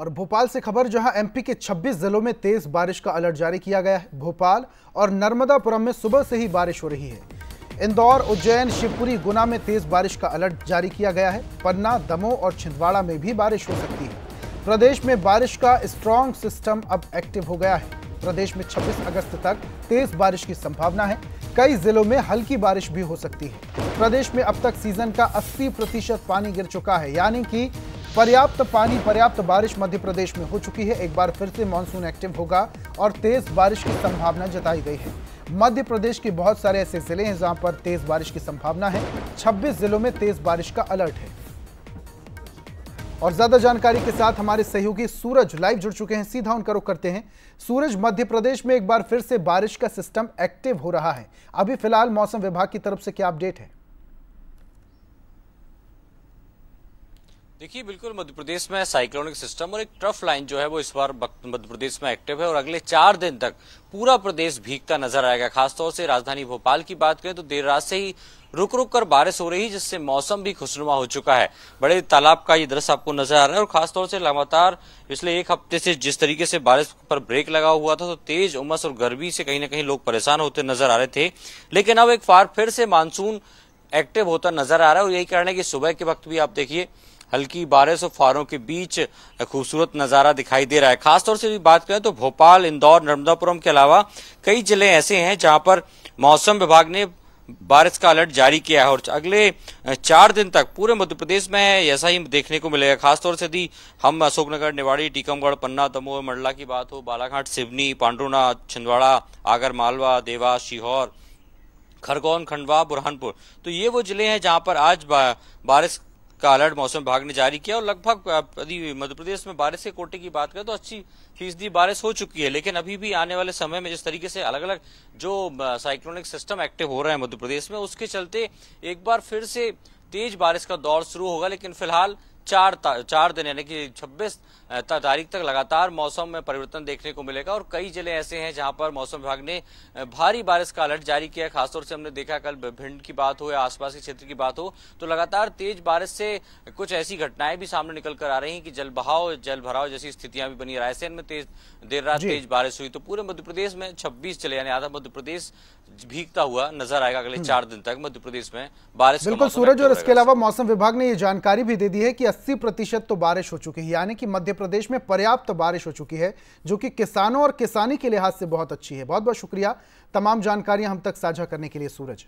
और भोपाल से खबर जहां एमपी के 26 जिलों में तेज बारिश का अलर्ट जारी किया गया है भोपाल और नर्मदापुरम में सुबह से ही बारिश हो रही है इंदौर उज्जैन शिवपुरी गुना में तेज बारिश का अलर्ट जारी किया गया है पन्ना दमोह और छिंदवाड़ा में भी बारिश हो सकती है प्रदेश में बारिश का स्ट्रॉन्ग सिस्टम अब एक्टिव हो गया है प्रदेश में 26 अगस्त तक तेज बारिश की संभावना है कई जिलों में हल्की बारिश भी हो सकती है प्रदेश में अब तक सीजन का 80 प्रतिशत पानी गिर चुका है यानी कि पर्याप्त पानी पर्याप्त बारिश मध्य प्रदेश में हो चुकी है एक बार फिर से मानसून एक्टिव होगा और तेज बारिश की संभावना जताई गई है मध्य प्रदेश के बहुत सारे ऐसे जिले हैं जहां पर तेज बारिश की संभावना है 26 जिलों में तेज बारिश का अलर्ट है और ज्यादा जानकारी के साथ हमारे सहयोगी सूरज लाइव जुड़ चुके हैं सीधा उनका रुख करते हैं सूरज मध्य प्रदेश में एक बार फिर से बारिश का सिस्टम एक्टिव हो रहा है अभी फिलहाल मौसम विभाग की तरफ से क्या अपडेट है देखिए बिल्कुल मध्य प्रदेश में साइक्लोनिक सिस्टम और एक ट्रफ लाइन जो है वो इस बार मध्य प्रदेश में एक्टिव है और अगले चार दिन तक पूरा प्रदेश भीगता नजर आएगा खासतौर से राजधानी भोपाल की बात करें तो देर रात से ही रुक रुक कर बारिश हो रही है जिससे मौसम भी खुशनुमा हो चुका है बड़े तालाब का ये दृश्य आपको नजर आ रहा है और खासतौर से लगातार पिछले एक हफ्ते से जिस तरीके से बारिश पर ब्रेक लगा हुआ था तो तेज उमस और गर्मी से कहीं ना कहीं लोग परेशान होते नजर आ रहे थे लेकिन अब एक बार फिर से मानसून एक्टिव होता नजर आ रहा है और यही कारण है कि सुबह के वक्त भी आप देखिए हल्की बारिश और फारों के बीच खूबसूरत नज़ारा दिखाई दे रहा है खासतौर से भी बात करें तो भोपाल इंदौर नर्मदापुरम के अलावा कई जिले ऐसे हैं जहां पर मौसम विभाग ने बारिश का अलर्ट जारी किया है और अगले चार दिन तक पूरे मध्य प्रदेश में ऐसा ही देखने को मिलेगा खासतौर से यदि हम अशोकनगर निवाड़ी टीकमगढ़ पन्ना दमोह मंडला की बात हो बालाघाट सिवनी पांडुना छिंदवाड़ा आगर मालवा देवास शिहोर खरगोन खंडवा बुरहानपुर तो ये वो जिले हैं जहाँ पर आज बारिश का अलर्ट मौसम विभाग ने जारी किया और लगभग यदि मध्य प्रदेश में बारिश के कोटे की बात करें तो अच्छी फीसदी बारिश हो चुकी है लेकिन अभी भी आने वाले समय में जिस तरीके से अलग अलग जो साइक्लोनिक सिस्टम एक्टिव हो रहे हैं मध्य प्रदेश में उसके चलते एक बार फिर से तेज बारिश का दौर शुरू होगा लेकिन फिलहाल चार चार दिन यानी कि 26 तारीख तक लगातार मौसम में परिवर्तन देखने को मिलेगा और कई जिले ऐसे हैं जहां पर मौसम विभाग ने भारी बारिश का अलर्ट जारी किया खासतौर से हमने देखा कल भिंड की बात हो या आसपास के क्षेत्र की बात हो तो लगातार तेज बारिश से कुछ ऐसी घटनाएं भी सामने निकल कर आ रही है कि जल बहाव जल भराव जैसी स्थितियां भी बनी रायसेन में तेज देर रात तेज बारिश हुई तो पूरे मध्य प्रदेश में छब्बीस जिले यानी आधा मध्य प्रदेश भीगता हुआ नजर आएगा अगले हम्म। चार दिन तक मध्य प्रदेश में बारिश बिल्कुल सूरज और इसके अलावा मौसम विभाग ने ये जानकारी भी दे दी है कि 80 प्रतिशत तो बारिश हो चुकी है यानी कि मध्य प्रदेश में पर्याप्त तो बारिश हो चुकी है जो कि किसानों और किसानी के लिहाज से बहुत अच्छी है बहुत बहुत शुक्रिया तमाम जानकारियां हम तक साझा करने के लिए सूरज